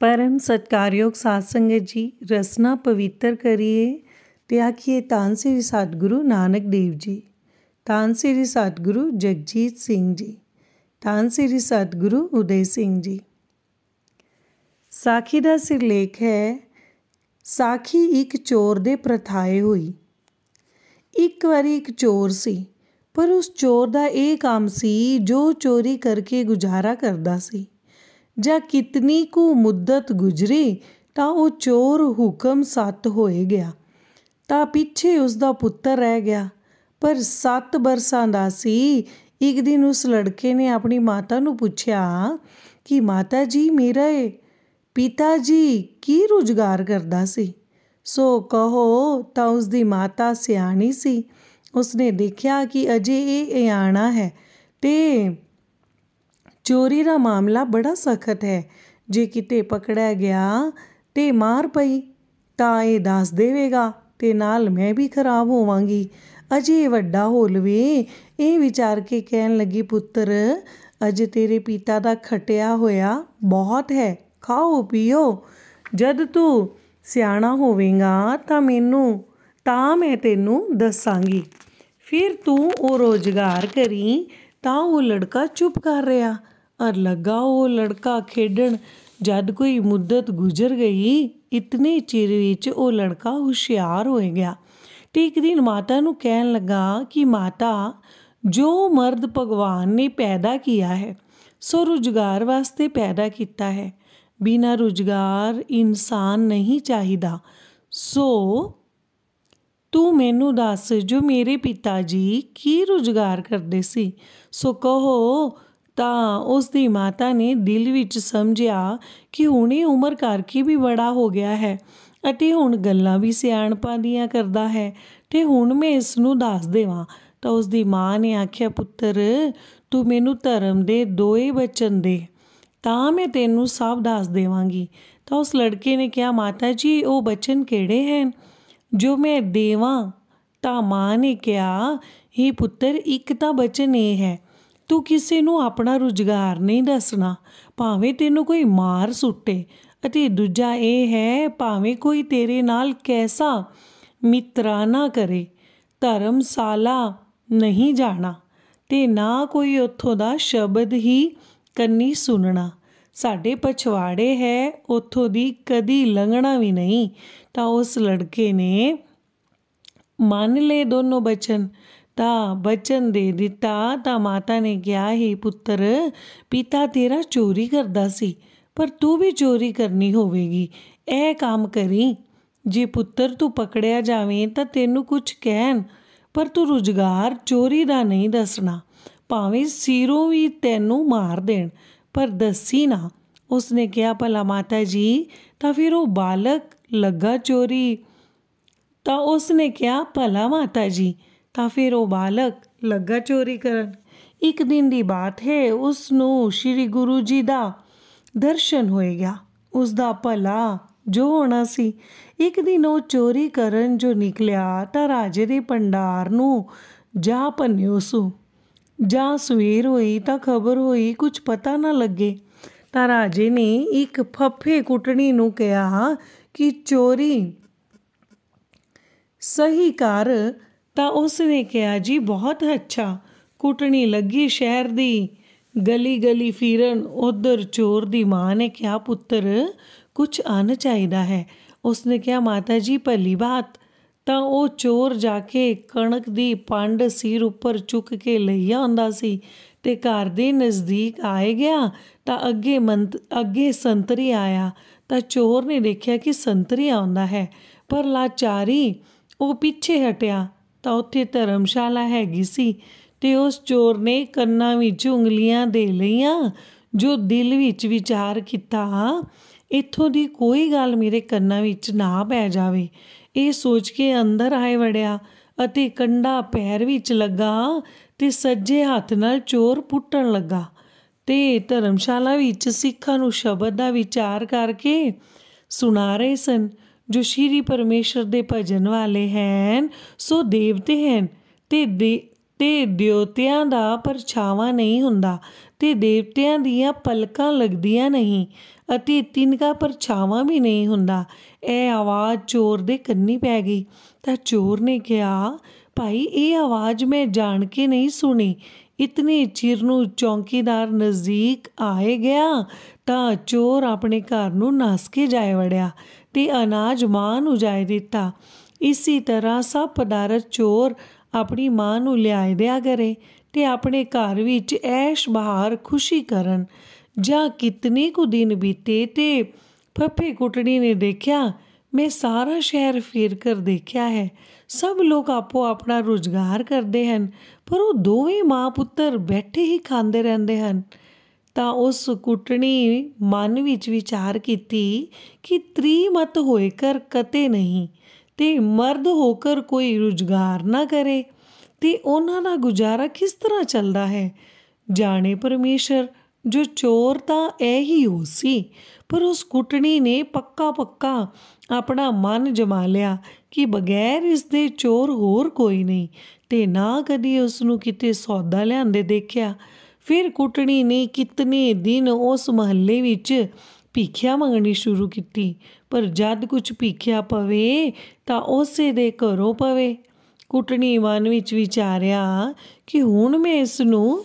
ਪਰਮ ਸਤਕਾਰਯੋਗ ਸਾਧ ਸੰਗਤ ਜੀ ਰਸਨਾ ਪਵਿੱਤਰ ਕਰੀਏ ਤੇ ਆਖੀਏ ਤਾਂ ਸ੍ਰੀ ਸਤਿਗੁਰੂ ਨਾਨਕ ਦੇਵ ਜੀ ਤਾਂ ਸ੍ਰੀ ਸਤਿਗੁਰੂ ਜਗਜੀਤ ਸਿੰਘ ਜੀ ਤਾਂ ਸ੍ਰੀ ਸਤਿਗੁਰੂ ਉਦੈ ਸਿੰਘ ਜੀ ਸਾਖੀ ਦਾ ਸਿਰਲੇਖ ਹੈ ਸਾਖੀ ਇੱਕ ਚੋਰ ਦੇ ਪ੍ਰਥਾਏ ਹੋਈ ਇੱਕ ਵਾਰੀ ਇੱਕ ਚੋਰ ਸੀ ਪਰ ਉਸ ਚੋਰ ਦਾ ਇਹ ਕੰਮ ਸੀ ਜੋ ਚੋਰੀ ਕਰਕੇ ਗੁਜ਼ਾਰਾ ਕਰਦਾ ਸੀ ਜਾਂ ਕਿਤਨੀ ਕੁ ਮੁੱਦਤ ਗੁਜ਼ਰੀ ਤਾਂ ਉਹ ਚੋਰ ਹੁਕਮ ਸੱਤ ਹੋਏ ਗਿਆ ਤਾਂ ਪਿੱਛੇ ਉਸ ਦਾ ਪੁੱਤਰ ਰਹਿ ਗਿਆ ਪਰ 7 ਬਰਸਾਂ ਦਾ ਸੀ ਇੱਕ ਦਿਨ ਉਸ ਲੜਕੇ ਨੇ ਆਪਣੀ ਮਾਤਾ ਨੂੰ ਪੁੱਛਿਆ ਕਿ ਮਾਤਾ ਜੀ ਮੇਰੇ ਪਿਤਾ ਜੀ ਕੀ ਰੁਜ਼ਗਾਰ ਕਰਦਾ ਸੀ ਸੋ ਕਹੋ ਤਾਂ ਉਸ ਦੀ ਮਾਤਾ ਸਿਆਣੀ ਸੀ ਉਸਨੇ ਦੇਖਿਆ ਕਿ ਅਜੇ ਇਹ ਇਆਣਾ ਹੈ ਤੇ ਚੋਰੀ ਦਾ ਮਾਮਲਾ ਬੜਾ ਸਖਤ ਹੈ ਜੇ ਕਿਤੇ ਪਕੜਿਆ ਗਿਆ ਤੇ ਮਾਰ ਪਈ ਤਾਂ ਇਹ ਦੱਸ ਦੇਵੇਗਾ ਤੇ ਨਾਲ ਮੈਂ ਵੀ ਖਰਾਬ ਹੋਵਾਂਗੀ ਅਜੇ ਵੱਡਾ ਹੋ ਇਹ ਵਿਚਾਰ ਕੇ ਕਹਿਣ ਲੱਗੀ ਪੁੱਤਰ ਅਜ ਤੇਰੇ ਪਿਤਾ ਦਾ ਖਟਿਆ ਹੋਇਆ ਬਹੁਤ ਹੈ ਖਾਓ ਪੀਓ ਜਦ ਤੂੰ ਸਿਆਣਾ ਹੋਵੇਂਗਾ ਤਾਂ ਮੈਨੂੰ ਤਾਂ ਮੈਂ ਤੈਨੂੰ ਦੱਸਾਂਗੀ ਫਿਰ ਤੂੰ ਉਹ ਰੋਜ਼ਗਾਰ ਕਰੀ ਤਾਂ ਉਹ ਲੜਕਾ ਚੁੱਪ ਕਰ ਰਿਹਾ ਅਰ ਲਗਾਓ ਲੜਕਾ ਖੇਡਣ ਜਦ ਕੋਈ ਮੁੱਦਤ ਗੁਜ਼ਰ ਗਈ ਇਤਨੇ ਚਿਰ ਵਿੱਚ ਉਹ ਲੜਕਾ ਹੁਸ਼ਿਆਰ ਹੋ ਗਿਆ ਤੇ ਇੱਕ ਦਿਨ ਮਾਤਾ ਨੂੰ ਕਹਿਣ ਲੱਗਾ ਕਿ ਮਾਤਾ ਜੋ ਮਰਦ ਭਗਵਾਨ ਨੇ ਪੈਦਾ ਕੀਤਾ ਹੈ ਸੋ ਰੁਜ਼ਗਾਰ ਵਾਸਤੇ ਪੈਦਾ ਕੀਤਾ ਹੈ ਬਿਨਾ ਰੁਜ਼ਗਾਰ ਇਨਸਾਨ ਨਹੀਂ ਚਾਹੀਦਾ ਸੋ ਤੂੰ ਮੈਨੂੰ ਦੱਸ ਜੋ ਮੇਰੇ ਪਿਤਾ ਜੀ ਕੀ ਰੁਜ਼ਗਾਰ ਕਰਦੇ ਸੀ ਸੋ ਕਹੋ ਤਾਂ ਉਸ ਦੀ ਮਾਤਾ ਨੇ ਦਿਲ ਵਿੱਚ ਸਮਝਿਆ ਕਿ ਹੁਣੇ ਉਮਰ ਕਰਕੇ ਵੀ ਬੜਾ ਹੋ ਗਿਆ ਹੈ ਅਤੇ ਹੁਣ ਗੱਲਾਂ ਵੀ ਸਿਆਣਪਾਂ ਦੀਆਂ ਕਰਦਾ ਹੈ ਤੇ ਹੁਣ ਮੈਂ ਇਸ ਨੂੰ ਦੱਸ ਦੇਵਾਂ ਤਾਂ ਉਸ ਦੀ ਮਾਂ ਨੇ ਆਖਿਆ ਪੁੱਤਰ ਤੂੰ ਮੈਨੂੰ ਧਰਮ ਦੇ ਦੋਏ ਬਚਨ ਦੇ ਤਾਂ ਮੈਂ ਤੈਨੂੰ ਸਭ ਦੱਸ ਦੇਵਾਂਗੀ ਤਾਂ ਉਸ ਲੜਕੇ ਨੇ ਕਿਹਾ ਮਾਤਾ ਜੀ ਉਹ ਬਚਨ ਕਿਹੜੇ ਹਨ ਜੋ ਮੈਂ ਦੇਵਾਂ ਤਾਂ ਮਾਂ ਨੇ ਕਿਹਾ ਇਹ ਪੁੱਤਰ ਇੱਕ ਤਾਂ ਬਚਨ ਇਹ ਹੈ ਤੂੰ ਕਿਸੇ ਨੂੰ ਆਪਣਾ ਰੁਜ਼ਗਾਰ ਨਹੀਂ ਦੱਸਣਾ ਭਾਵੇਂ ਤੈਨੂੰ ਕੋਈ ਮਾਰ ਸੁੱਟੇ ਅਤੇ ਦੂਜਾ ਇਹ ਹੈ ਭਾਵੇਂ ਕੋਈ ਤੇਰੇ ਨਾਲ ਕੈਸਾ ਨਾ ਕਰੇ ਧਰਮਸ਼ਾਲਾ ਨਹੀਂ ਜਾਣਾ ਤੇ ਨਾ ਕੋਈ ਉੱਥੋਂ ਦਾ ਸ਼ਬਦ ਹੀ ਕੰਨੀ ਸੁਣਨਾ ਸਾਡੇ ਪਛਵਾੜੇ ਹੈ ਉੱਥੋਂ ਦੀ ਕਦੀ ਲੰਘਣਾ ਵੀ ਨਹੀਂ ਤਾਂ ਉਸ ਲੜਕੇ ਨੇ ਮੰਨ ਲਏ ਦੋਨੋਂ ਬਚਨ ਤਾਂ ਬਚਨ ਦੇ ਦਿੱਤਾ ਤਾਂ ਮਾਤਾ ਨੇ ਕਿਹਾ ਹੀ ਪੁੱਤਰ ਪਿਤਾ ਤੇਰਾ ਚੋਰੀ ਕਰਦਾ ਸੀ ਪਰ ਤੂੰ ਵੀ ਚੋਰੀ ਕਰਨੀ ਹੋਵੇਗੀ ਇਹ ਕੰਮ ਕਰੀ ਜੇ ਪੁੱਤਰ ਤੂੰ ਪਕੜਿਆ ਜਾਵੇਂ ਤਾਂ ਤੈਨੂੰ ਕੁਝ ਕਹਿਣ ਪਰ ਤੂੰ ਰੁਜ਼ਗਾਰ ਚੋਰੀ ਦਾ ਨਹੀਂ ਦੱਸਣਾ ਭਾਵੇਂ ਸਿਰੋਂ ਵੀ ਤੈਨੂੰ ਮਾਰ ਦੇਣ ਪਰ ਦੱਸੀ ਨਾ ਉਸਨੇ ਕਿਹਾ ਭਲਾ ਮਾਤਾ ਜੀ ਤਾਂ ਫਿਰ ਉਹ ਬਾਲਕ ਲੱਗਾ ਚੋਰੀ ਤਾਂ ਉਸਨੇ ਕਿਹਾ ਭਲਾ ਮਾਤਾ ਜੀ ਤਾਂ ਫਿਰ ਉਹ ਬਾਲਕ ਲੱਗਾ ਚੋਰੀ ਕਰਨ ਇੱਕ ਦਿਨ ਦੀ ਬਾਤ ਹੈ ਉਸ ਨੂੰ ਸ੍ਰੀ ਗੁਰੂ ਜੀ ਦਾ ਦਰਸ਼ਨ ਹੋਇਆ ਗਿਆ ਉਸ ਦਾ ਭਲਾ ਜੋ ਹੋਣਾ ਸੀ ਇੱਕ ਦਿਨ ਉਹ ਚੋਰੀ ਕਰਨ ਜੋ ਨਿਕਲਿਆ ਤਾਂ ਰਾਜੇ ਦੇ ਪੰਡਾਰ ਨੂੰ ਜਾ ਪੰਨਿਓ ਸੂ ਜਾ ਸਵੇਰ ਹੋਈ ਤਾਂ ਖਬਰ ਹੋਈ ਕੁਝ ਪਤਾ ਨਾ ਲੱਗੇ ਤਾਂ ਰਾਜੇ ਨੇ ਇੱਕ ਫੱਫੇ ਕੁੱਟਣੀ ਨੂੰ ਕਿਹਾ ਕਿ ਚੋਰੀ ਸਹੀ ਕਰ ਤਾਂ ਉਸ ਨੇ ਕਿਹਾ ਜੀ ਬਹੁਤ ਅੱਛਾ ਕੁੱਟਣੀ ਲੱਗੀ ਸ਼ਹਿਰ ਦੀ ਗਲੀ ਗਲੀ ਫਿਰਨ ਉਧਰ ਚੋਰ ਦੀ ਮਾਂ ਨੇ ਕਿਹਾ ਪੁੱਤਰ ਕੁਝ ਅਨ ਚਾਹੀਦਾ ਹੈ ਉਸ ਨੇ ਕਿਹਾ ਮਾਤਾ ਜੀ ਭਲੀ ਬਾਤ ਤਾਂ ਉਹ ਚੋਰ ਜਾ ਕੇ ਕਣਕ ਦੀ ਪੰਡ ਸਿਰ ਉੱਪਰ ਚੁੱਕ ਕੇ ਲਈ ਆਉਂਦਾ ਸੀ ਤੇ ਘਰ ਦੇ ਨਜ਼ਦੀਕ ਆਏ ਗਿਆ ਤਾਂ ਅੱਗੇ ਮੰਤ ਅੱਗੇ ਸੰਤਰੀ ਆਇਆ ਤਾਂ ਚੋਰ ਨੇ ਦੇਖਿਆ ਕਿ ਸੰਤਰੀ ਆਉਂਦਾ ਹੈ ਪਰ ਲਾਚਾਰੀ ਉਹ ਪਿੱਛੇ ਹਟਿਆ ਤਾਂ ਉੱਥੇ ਧਰਮਸ਼ਾਲਾ ਹੈਗੀ ਸੀ ਤੇ ਉਸ ਚੋਰ ਨੇ ਕੰਨਾਂ ਵਿੱਚ ਉਂਗਲੀਆਂ ਦੇ ਲਈਆਂ ਜੋ ਦਿਲ ਵਿੱਚ ਵਿਚਾਰ ਕੀਤਾ ਇੱਥੋਂ ਦੀ ਕੋਈ ਗੱਲ ਮੇਰੇ ਕੰਨਾਂ ਵਿੱਚ ਨਾ ਪੈ ਜਾਵੇ ਇਹ ਸੋਚ ਕੇ ਅੰਦਰ ਆਏ ਵੜਿਆ ਅਤੇ ਕੰਡਾ ਪੈਰ ਵਿੱਚ ਲੱਗਾ ਤੇ ਸੱਜੇ ਹੱਥ ਨਾਲ ਚੋਰ ਪੁੱਟਣ ਲੱਗਾ ਤੇ ਧਰਮਸ਼ਾਲਾ ਵਿੱਚ ਸਿੱਖਾਂ ਨੂੰ ਸ਼ਬਦ ਦਾ ਵਿਚਾਰ ਕਰਕੇ ਸੁਣਾ ਰਹੇ ਸਨ ਜੋ ਸ਼੍ਰੀ ਪਰਮੇਸ਼ਰ ਦੇ ਭਜਨ ਵਾਲੇ ਹਨ ਸੋ ਦੇਵਤੇ ਹਨ ਤੇ ਤੇ ਦੇਵਤਿਆਂ ਦਾ ਪਰਛਾਵਾਂ ਨਹੀਂ ਹੁੰਦਾ ਤੇ ਦੇਵਤਿਆਂ ਦੀਆਂ ਪਲਕਾਂ ਲੱਗਦੀਆਂ ਨਹੀਂ ਅਤੇ ਤਿੰਨਕਾ ਪਰਛਾਵਾਂ ਵੀ ਨਹੀਂ ਹੁੰਦਾ ਇਹ ਆਵਾਜ਼ ਚੋਰ ਦੇ ਕੰਨੀ ਪੈ ਗਈ ਤਾਂ ਚੋਰ ਨੇ ਕਿਹਾ ਭਾਈ ਇਹ ਆਵਾਜ਼ ਮੈਂ ਜਾਣ ਕੇ ਨਹੀਂ ਸੁਣੀ ਇਤਨੇ ਚਿਰ ਨੂੰ ਚੌਂਕੀਦਾਰ ਨਜ਼ਦੀਕ ਆਏ ਗਿਆ ਤਾਂ ਚੋਰ ਆਪਣੇ ਘਰ ਨੂੰ ਨਾਸ ਕੇ ਜਾਏ ਵੜਿਆ ਤੇ ਅਨਾਜ ਮਾਂ ਨੂੰ ਜਾਇ ਦਿੱਤਾ ਇਸੇ ਤਰ੍ਹਾਂ ਸਭ ਪਦਾਰਥ ਚੋਰ ਆਪਣੀ ਮਾਂ ਨੂੰ ਲਿਆਇ ਦਿਆ ਕਰੇ ਤੇ ਆਪਣੇ ਘਰ ਵਿੱਚ ਐਸ਼ ਬਹਾਰ ਖੁਸ਼ੀ ਕਰਨ ਜਾਂ ਕਿਤਨੇ ਕੁ ਦਿਨ ਬੀਤੇ ਤੇ ਫੱਫੇ ਕੁੱਟੜੀ ਨੇ ਦੇਖਿਆ ਮੈਂ ਸਾਰਾ ਸ਼ਹਿਰ ਫੇਰ ਕਰ ਦੇਖਿਆ ਹੈ ਸਭ ਲੋਕ ਆਪੋ ਆਪਣਾ ਰੁਜ਼ਗਾਰ ਕਰਦੇ ਹਨ ਪਰ ਉਹ ਦੋਵੇਂ ਮਾਂ ਪੁੱਤਰ ਬੈਠੇ ਹੀ ਖਾਂਦੇ ਰਹਿੰਦੇ ਹਨ ਤਾਂ ਉਸ ਕੁੱਟਣੀ ਮਨ ਵਿੱਚ ਵਿਚਾਰ ਕੀਤੀ ਕਿ ਤ੍ਰੀ ਮਤ ਹੋਏ ਕਰ ਕਤੇ ਨਹੀਂ ਤੇ ਮਰਦ ਹੋ ਕਰ ਕੋਈ ਰੁਜ਼ਗਾਰ ਨਾ ਕਰੇ ਤੇ ਉਹਨਾਂ ਦਾ ਗੁਜ਼ਾਰਾ ਕਿਸ ਤਰ੍ਹਾਂ ਚੱਲਦਾ ਹੈ ਜਾਣੇ ਪਰਮੇਸ਼ਰ ਜੋ ਚੋਰ ਤਾਂ ਇਹ ਹੀ ਹੋ ਸੀ ਪਰ ਉਸ ਕੁੱਟਣੀ ਨੇ ਪੱਕਾ ਪੱਕਾ ਆਪਣਾ ਮਨ ਜਮਾ ਲਿਆ ਕਿ ਬਗੈਰ ਇਸ ਦੇ ਚੋਰ ਹੋਰ ਕੋਈ ਨਹੀਂ ਤੇ ਨਾ ਕਦੀ ਉਸ ਨੂੰ ਕਿਤੇ ਸੌਦਾ ਲਿਆਂਦੇ ਦੇਖਿਆ ਫਿਰ ਕੁੱਟਣੀ ਨੇ ਕਿਤਨੇ ਦਿਨ ਉਸ ਮਹੱਲੇ ਵਿੱਚ ਭੀਖਿਆ ਮੰਗਣੀ ਸ਼ੁਰੂ ਕੀਤੀ ਪਰ ਜਦ ਕੁਝ ਭੀਖਿਆ ਪਵੇ ਤਾਂ ਉਸੇ ਦੇ ਘਰੋਂ ਪਵੇ ਕੁੱਟਣੀ ਮਨ ਵਿੱਚ ਵਿਚਾਰਿਆ ਕਿ ਹੁਣ ਮੈਂ ਇਸ ਨੂੰ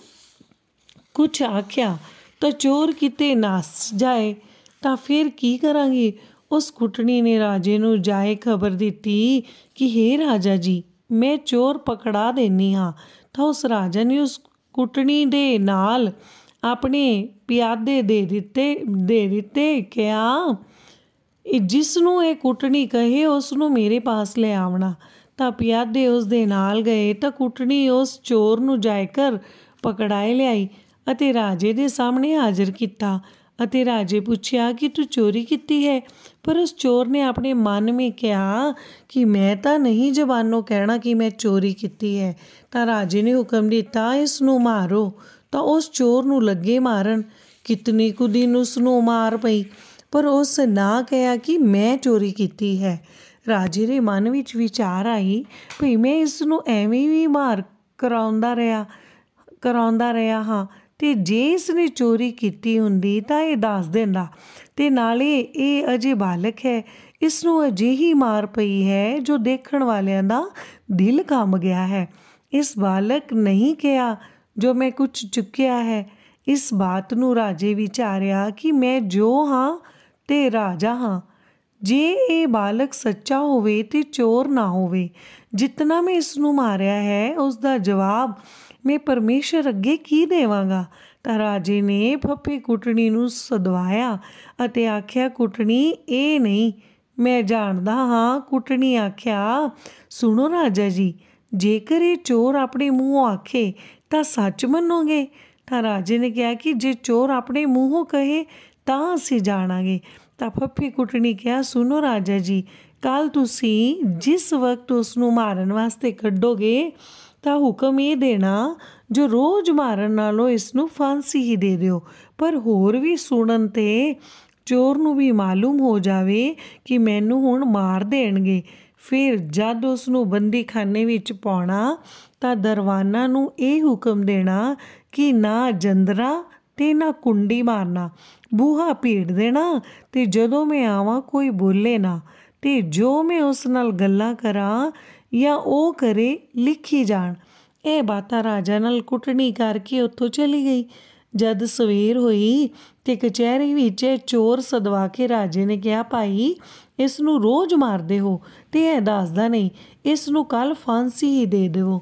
ਕੁਝ ਆਖਿਆ ਤਾਂ ਚੋਰ ਕਿਤੇ ਨਾਸ ਜਾਏ ਤਾਂ ਫਿਰ ਕੀ ਕਰਾਂਗੀ ਉਸ ਕੁੱਟਣੀ ਨੇ ਰਾਜੇ ਨੂੰ ਜਾਏ ਖਬਰ ਦਿੱਤੀ ਕਿ हे ਰਾਜਾ ਜੀ ਮੈਂ ਚੋਰ ਪਕੜਾ ਦੇਨੀ ਹਾਂ ਤਾਂ ਉਸ ਰਾਜਾ ਨੇ ਉਸ ਕੁੱਟਣੀ ਦੇ ਨਾਲ ਆਪਣੇ ਪਿਆਦੇ ਦੇ ਦਿੱਤੇ ਦੇ ਦਿੱਤੇ ਕਿਆ ਇਹ ਜਿਸ ਨੂੰ ਇਹ ਕੁੱਟਣੀ ਕਹੇ ਉਸ ਨੂੰ ਮੇਰੇ ਪਾਸ ਲੈ ਆਵਣਾ ਤਾਂ ਪਿਆਦੇ ਉਸ ਦੇ ਨਾਲ ਗਏ ਤਾਂ ਕੁੱਟਣੀ ਉਸ ਚੋਰ ਨੂੰ ਜਾਇਕਰ ਪਕੜਾਏ ਲਈ ਅਤੇ ਰਾਜੇ ਦੇ ਸਾਹਮਣੇ ਹਾਜ਼ਰ ਕੀਤਾ ਅਤੇ ਰਾਜੇ ਪੁੱਛਿਆ ਕਿ ਤੂੰ ਚੋਰੀ ਕੀਤੀ ਹੈ ਪਰ ਉਸ ਚੋਰ ਨੇ ਆਪਣੇ ਮਨ ਵਿੱਚ ਕਿਹਾ ਕਿ ਮੈਂ ਤਾਂ ਨਹੀਂ ਜਵਾਨੋਂ ਕਹਿਣਾ ਕਿ ਮੈਂ ਚੋਰੀ ਕੀਤੀ ਹੈ ਤਾਂ ਰਾਜੇ ਨੇ ਹੁਕਮ ਦਿੱਤਾ ਇਸ ਨੂੰ ਮਾਰੋ ਤਾਂ ਉਸ ਚੋਰ ਨੂੰ ਲੱਗੇ ਮਾਰਨ ਕਿਤਨੀ ਕੁ ਦਿਨ ਉਸ ਨੂੰ ਮਾਰ ਪਈ ਪਰ ਉਸ ਨਾ ਕਿਹਾ ਕਿ ਮੈਂ ਚੋਰੀ ਕੀਤੀ ਹੈ ਰਾਜੇ ਦੇ ਮਨ ਵਿੱਚ ਵਿਚਾਰ ਆਈ ਭਈ ਮੈਂ ਇਸ ਨੂੰ ਐਵੇਂ ਵੀ ਮਾਰ ਕਰਾਉਂਦਾ ਰਿਹਾ ਕਰਾਉਂਦਾ ਰਿਹਾ ਹਾਂ ਤੇ ਜੇ ਇਸ ਨੇ ਚੋਰੀ ਕੀਤੀ ਹੁੰਦੀ ਤਾਂ ਇਹ ਦੱਸ ਦਿੰਦਾ ਤੇ ਨਾਲੇ ਇਹ ਅਜੇ ਬਾਲਕ ਹੈ ਇਸ ਨੂੰ ਹੀ ਮਾਰ ਪਈ ਹੈ ਜੋ ਦੇਖਣ ਵਾਲਿਆਂ ਦਾ ਦਿਲ ਕੰਬ ਗਿਆ ਹੈ ਇਸ ਬਾਲਕ ਨਹੀਂ ਕਿਹਾ ਜੋ ਮੈਂ ਕੁਝ ਚੁੱਕਿਆ ਹੈ ਇਸ ਬਾਤ ਨੂੰ ਰਾਜੇ ਵਿਚਾਰਿਆ ਕਿ ਮੈਂ ਜੋ ਹਾਂ ਤੇ ਰਾਜਾ ਹਾਂ ਜੇ ਇਹ ਬਾਲਕ ਸੱਚਾ ਹੋਵੇ ਤੇ ਚੋਰ ਨਾ ਹੋਵੇ ਜਿੰਨਾ ਮੈਂ ਇਸ ਨੂੰ ਮਾਰਿਆ ਹੈ ਉਸ ਦਾ ਜਵਾਬ ਮੈਂ ਪਰਮੇਸ਼ਰ ਅੱਗੇ ਕੀ ਦੇਵਾਂਗਾ ਤਾਂ ਰਾਜੇ ਨੇ ਫੱਫੇ ਕੁੱਟਣੀ ਨੂੰ ਸਦਵਾਇਆ ਅਤੇ ਆਖਿਆ ਕੁੱਟਣੀ ਇਹ ਨਹੀਂ ਮੈਂ ਜਾਣਦਾ ਹਾਂ ਕੁੱਟਣੀ ਆਖਿਆ ਸੁਣੋ ਰਾਜਾ ਜੀ ਜੇਕਰ ਇਹ ਚੋਰ ਆਪਣੇ ਮੂੰਹੋਂ ਆਖੇ ਤਾਂ ਸੱਚ ਮੰਨੋਗੇ ਤਾਂ ਰਾਜੇ ਨੇ ਕਿਹਾ ਕਿ ਜੇ ਚੋਰ ਆਪਣੇ ਮੂੰਹੋਂ ਕਹੇ ਤਾਂ ਅਸੀਂ ਜਾਣਾਂਗੇ ਤਾਂ ਫੱਫੀ ਕੁੱਟਣੀ ਕਿਹਾ ਸੁਣੋ ਰਾਜਾ ਜੀ ਕੱਲ ਤੁਸੀਂ ਜਿਸ ਵਕਤ ਉਸ ਨੂੰ ਮਾਰਨ ਵਾਸਤੇ ਕੱਢੋਗੇ ਤਾਂ ਹੁਕਮ ਇਹ ਦੇਣਾ ਜੋ ਰੋਜ਼ ਮਾਰਨ ਨਾਲੋਂ ਇਸ ਨੂੰ ਫਾਂਸੀ ਹੀ ਦੇ ਦਿਓ ਪਰ ਹੋਰ ਵੀ ਸੁਣਨ ਤੇ ਚੋਰ ਨੂੰ ਵੀ ਮਾਲੂਮ ਹੋ ਜਾਵੇ ਕਿ ਮੈਨੂੰ ਹੁਣ ਮਾਰ ਦੇਣਗੇ ਫਿਰ ਜਦ ਉਸ ਨੂੰ ਬੰਦੀਖਾਨੇ ਵਿੱਚ ਪਾਉਣਾ ਤਾਂ ਦਰਵਾਨਾ ਨੂੰ ਇਹ ਹੁਕਮ ਦੇਣਾ ਕਿ ਨਾ ਜੰਦਰਾ ਤੇ ਨਾ ਕੁੰਡੀ ਮਾਰਨਾ ਬੂਹਾ ਪੀੜ ਦੇਣਾ ਤੇ ਜਦੋਂ ਮੈਂ ਆਵਾਂ ਕੋਈ ਬੋਲੇ ਨਾ ਤੇ ਜੋ ਮੈਂ ਉਸ ਨਾਲ ਗੱਲਾਂ ਕਰਾਂ ਜਾਂ ਉਹ ਕਰੇ ਲਿਖੀ ਜਾਣ ਇਹ ਬਾਤਾਂ ਰਾਜਾ ਨਾਲ ਕੁੱਟਣੀ ਕਰਕੇ ਉੱਥੋਂ ਚਲੀ ਗਈ ਜਦ ਸਵੇਰ ਹੋਈ ਤੇ ਕਚਹਿਰੀ ਵਿੱਚ ਚੋਰ ਸਦਵਾ ਕੇ ਰਾਜੇ ਨੇ ਕਿਹਾ ਭਾਈ ਇਸ ਨੂੰ ਰੋਜ਼ ਮਾਰਦੇ ਹੋ ਤੇ ਇਹ ਦੱਸਦਾ ਨਹੀਂ ਇਸ ਨੂੰ ਕੱਲ ਫਾਂਸੀ ਹੀ ਦੇ ਦਿਓ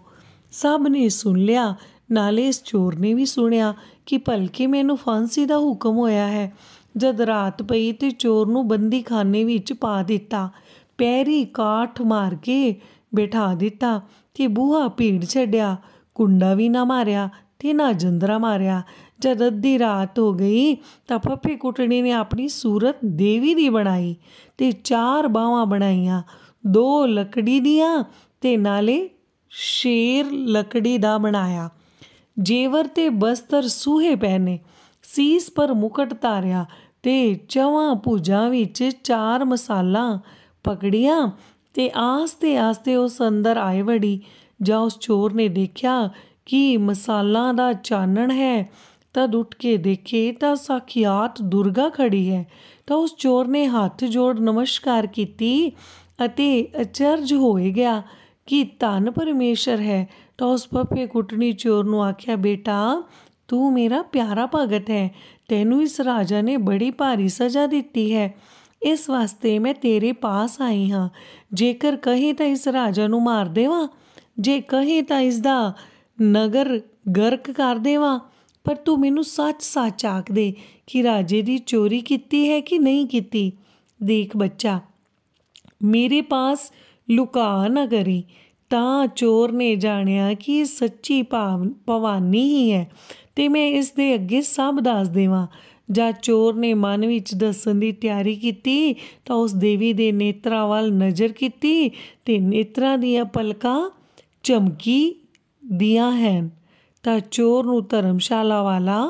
ਸਭ ਨੇ ਸੁਣ ਲਿਆ ਨਾਲੇ ਇਸ ਚੋਰ ਨੇ ਵੀ ਸੁਣਿਆ ਕਿ ਭਲਕੇ ਮੈਨੂੰ ਫਾਂਸੀ ਦਾ ਹੁਕਮ ਹੋਇਆ ਹੈ ਜਦ ਰਾਤ ਪਈ ਤੇ ਚੋਰ ਨੂੰ ਬੰਦੀਖਾਨੇ ਵਿੱਚ ਪਾ ਦਿੱਤਾ ਪੈਰੀ ਕਾਠ ਮਾਰ ਕੇ ਬਿਠਾ ਦਿੱਤਾ ਤੇ ਬੂਹਾ ਭੀੜ ਛੱਡਿਆ ਕੁੰਡਾ ਵੀ ਨਾ ਮਾਰਿਆ ਤੇ ਨਾ ਜੰਦਰਾ ਮਾਰਿਆ ਜਦ ਅੱਧੀ ਰਾਤ ਹੋ ਗਈ ਤਾਂ ਫੱਫੇ ਕੁੱਟਣੀ ਨੇ ਆਪਣੀ ਸੂਰਤ ਦੇਵੀ ਦੀ ਬਣਾਈ ਤੇ ਚਾਰ ਬਾਹਾਂ ਬਣਾਈਆਂ ਦੋ ਲੱਕੜੀ ਦੀਆਂ ਤੇ ਨਾਲੇ ਸ਼ੇਰ ਲੱਕੜੀ ਦਾ ਬਣਾਇਆ ਜੇਵਰ ਤੇ ਬਸਤਰ ਸੂਹੇ ਪਹਿਨੇ ਸੀਸ ਪਰ ਮੁਕਟ ਤਾਰਿਆ ਤੇ ਚਵਾਂ ਪੂਜਾ ਵਿੱਚ ਚਾਰ ਮਸਾਲਾ ਪਕੜੀਆਂ ਤੇ ਆਸਤੇ ਆਸਤੇ ਉਸ ਅੰਦਰ ਆਏ ਵੜੀ ਜਾਂ ਉਸ ਚੋਰ ਨੇ ਦੇਖਿਆ ਕਿ ਮਸਾਲਾ ਦਾ ਚਾਨਣ ਹੈ ਤਦ ਉੱਠ ਕੇ ਦੇਖੇ ਤਾਂ ਸਾਖਿਆਤ ਦੁਰਗਾ ਖੜੀ ਹੈ ਤਾਂ ਉਸ ਚੋਰ ਨੇ ਹੱਥ ਜੋੜ ਨਮਸਕਾਰ ਕੀਤੀ ਅਤੇ ਅਚਰਜ ਹੋਏ ਗਿਆ ਕਿ ਧਨ ਪਰਮੇਸ਼ਰ ਹੈ ਤਾਂ ਉਸ ਪੱਪੇ ਕੁੱਟਣੀ ਚੋਰ ਨੂੰ ਆਖਿਆ ਬੇਟਾ ਤੂੰ ਮੇਰਾ ਪਿਆਰਾ ਭਗਤ ਹੈ ਤੈਨੂੰ ਇਸ ਰਾਜਾ ਨੇ ਬੜੀ ਭਾਰੀ ਸਜ਼ਾ ਦਿੱਤੀ ਹੈ ਇਸ ਵਾਸਤੇ ਮੈਂ ਤੇਰੇ ਪਾਸ ਆਈ ਹਾਂ ਜੇਕਰ ਕਹੀਂ ਤਾਂ ਇਸ ਰਾਜਾ ਨੂੰ ਮਾਰ ਦੇਵਾਂ ਜੇ ਕਹੀਂ ਤਾਂ ਇਸ ਦਾ ਨਗਰ ਗਰਕ ਕਰ ਦੇਵਾਂ ਪਰ ਤੂੰ ਮੈਨੂੰ ਸੱਚ-ਸੱਚ ਆਖ ਦੇ ਕਿ ਰਾਜੇ ਦੀ ਚੋਰੀ ਕੀਤੀ ਹੈ ਕਿ ਨਹੀਂ ਕੀਤੀ ਦੇਖ ਬੱਚਾ ਮੇਰੇ ਪਾਸ ਲੁਕਾ ਨਾ ਕਰੀ ਤਾਂ ਚੋਰ ਨੇ ਜਾਣਿਆ ਕਿ ਸੱਚੀ ਭਾਵ ਭਵਾਨੀ ਹੀ ਹੈ ਤੇ ਮੈਂ ਇਸ ਦੇ ਅੱਗੇ ਸਭ ਦੱਸ ਦੇਵਾਂ ਜਾਂ ਚੋਰ ਨੇ ਮਨ ਵਿੱਚ ਦੱਸਣ ਦੀ ਤਿਆਰੀ ਕੀਤੀ ਤਾਂ ਉਸ ਦੇਵੀ ਦੇ ਨੇਤਰਾਂ ਵੱਲ ਨਜ਼ਰ ਕੀਤੀ ਤੇ ਨੇਤਰਾਂ ਦੀਆਂ ਪਲਕਾਂ ਚਮਕੀ ਦੀਆਂ ਹਨ ਤਾਂ ਚੋਰ ਨੂੰ ਧਰਮਸ਼ਾਲਾ ਵਾਲਾ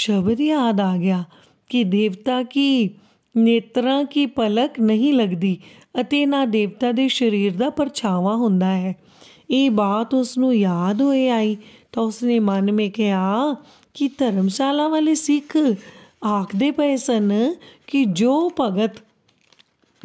ਸ਼ਬਦ ਯਾਦ ਆ ਗਿਆ ਕਿ ਦੇਵਤਾ ਕੀ ਨੇਤਰਾਂ ਕੀ ਪਲਕ ਨਹੀਂ ਲੱਗਦੀ ਅਤੇ ਨਾ ਦੇਵਤਾ ਦੇ ਸਰੀਰ ਦਾ ਪਰਛਾਵਾਂ ਹੁੰਦਾ ਹੈ ਇਹ ਬਾਤ ਉਸ ਨੂੰ ਯਾਦ ਹੋਏ ਆਈ ਤਾਂ ਉਸ ਨੇ ਮਨ ਵਿੱਚ ਕਿਹਾ ਕਿ ਧਰਮਸ਼ਾਲਾ ਵਾਲੇ ਸਿੱਖ ਆਖਦੇ ਪਏ ਸਨ ਕਿ ਜੋ ਭਗਤ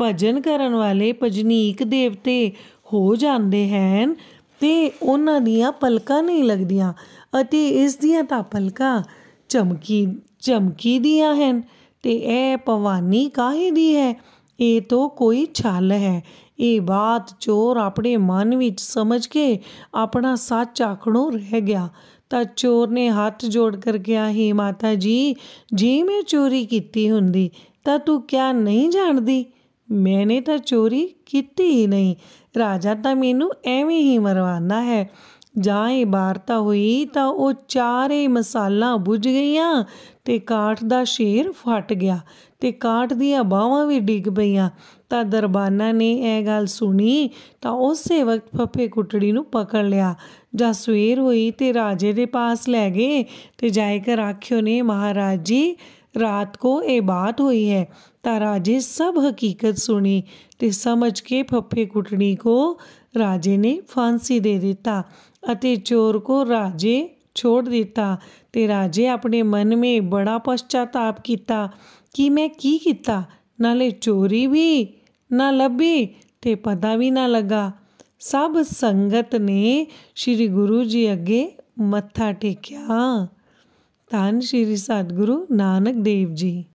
ਭਜਨ ਕਰਨ ਵਾਲੇ ਭਜਨੀਕ ਦੇਵਤੇ ਹੋ ਜਾਂਦੇ ਹਨ ਤੇ ਉਹਨਾਂ ਦੀਆਂ ਪਲਕਾਂ ਨਹੀਂ ਲੱਗਦੀਆਂ ਅਤੇ ਇਸ ਦੀਆਂ ਤਾਂ ਪਲਕਾਂ ਚਮਕੀ ਚਮਕੀ ਦੀਆਂ ਹਨ ਤੇ ਇਹ ਭਵਾਨੀ ਕਾਹੇ ਦੀ ਹੈ ਇਹ ਤਾਂ ਕੋਈ ਛਲ ਹੈ ਇਹ ਬਾਤ ਚੋਰ ਆਪਣੇ ਮਨ ਵਿੱਚ ਸਮਝ ਕੇ ਆਪਣਾ ਸੱਚ ਆਖਣੋਂ ਰਹਿ ਗਿਆ ਤਾਂ ਚੋਰ ਨੇ ਹੱਥ ਜੋੜ ਕਰ ਗਿਆ ਹੀ ਮਾਤਾ ਜੀ ਜੀ ਮੈਂ ਚੋਰੀ ਕੀਤੀ ਹੁੰਦੀ ਤਾਂ ਤੂੰ ਕਿਆ ਨਹੀਂ ਜਾਣਦੀ ਮੈਨੇ ਤਾਂ ਚੋਰੀ ਕੀਤੀ ਹੀ ਨਹੀਂ ਰਾਜਾ ਤਾਂ ਮੈਨੂੰ ਐਵੇਂ ਹੀ ਮਰਵਾਉਂਦਾ ਹੈ ਜਾਂ ਇਹ ਬਾਰਤਾ ਹੋਈ ਤਾਂ ਉਹ ਚਾਰੇ ਮਸਾਲਾ ਬੁਝ ਗਈਆਂ ਤੇ ਕਾਠ ਦਾ ਸ਼ੇਰ ਫਟ ਗਿਆ ਤੇ ਕਾਠ ਦੀਆਂ ਬਾਹਾਂ ਵੀ ਡਿੱਗ ਪਈਆਂ ਤਾਂ ਦਰਬਾਨਾ ਨੇ ਇਹ ਗੱਲ ਸੁਣੀ ਤਾਂ ਉਸੇ ਵਕਤ ਫੱਫੇ ਕੁੱਟੜੀ ਨੂੰ ਪਕੜ ਲਿਆ ਜਾਂ ਸਵੇਰ ਹੋਈ ਤੇ ਰਾਜੇ ਦੇ ਪਾਸ ਲੈ ਗਏ ਤੇ ਕੇ ਆਖਿਓ ਨੇ ਮਹਾਰਾਜ ਜੀ ਰਾਤ ਕੋ ਇਹ ਬਾਤ ਹੋਈ ਹੈ ਤਾਂ ਰਾਜੇ ਸਭ ਹਕੀਕਤ ਸੁਣੀ ਤੇ ਸਮਝ ਕੇ ਫੱਫੇ ਕੁੱਟੜੀ ਕੋ ਰਾਜੇ ਨੇ ਫਾਂਸੀ ਦੇ ਦਿੱਤਾ ਅਤੇ ਚੋਰ ਕੋ ਰਾਜੇ ਛੋੜ ਦਿੱਤਾ ਤੇ ਰਾਜੇ ਆਪਣੇ ਮਨ ਮੇ ਬੜਾ ਪਛਤਾਪ ਕੀਤਾ ਕਿ ਮੈਂ ਕੀ ਕੀਤਾ ਨਾਲੇ ਚੋਰੀ ਵੀ ਨਾ ਲੱਭੀ ਤੇ ਪਤਾ ਵੀ ਨਾ ਲੱਗਾ ਸਭ ਸੰਗਤ ਨੇ ਸ੍ਰੀ ਗੁਰੂ ਜੀ ਅੱਗੇ ਮੱਥਾ ਟੇਕਿਆ ਤਾਂ ਸ੍ਰੀ ਸਤਗੁਰੂ ਨਾਨਕ ਦੇਵ ਜੀ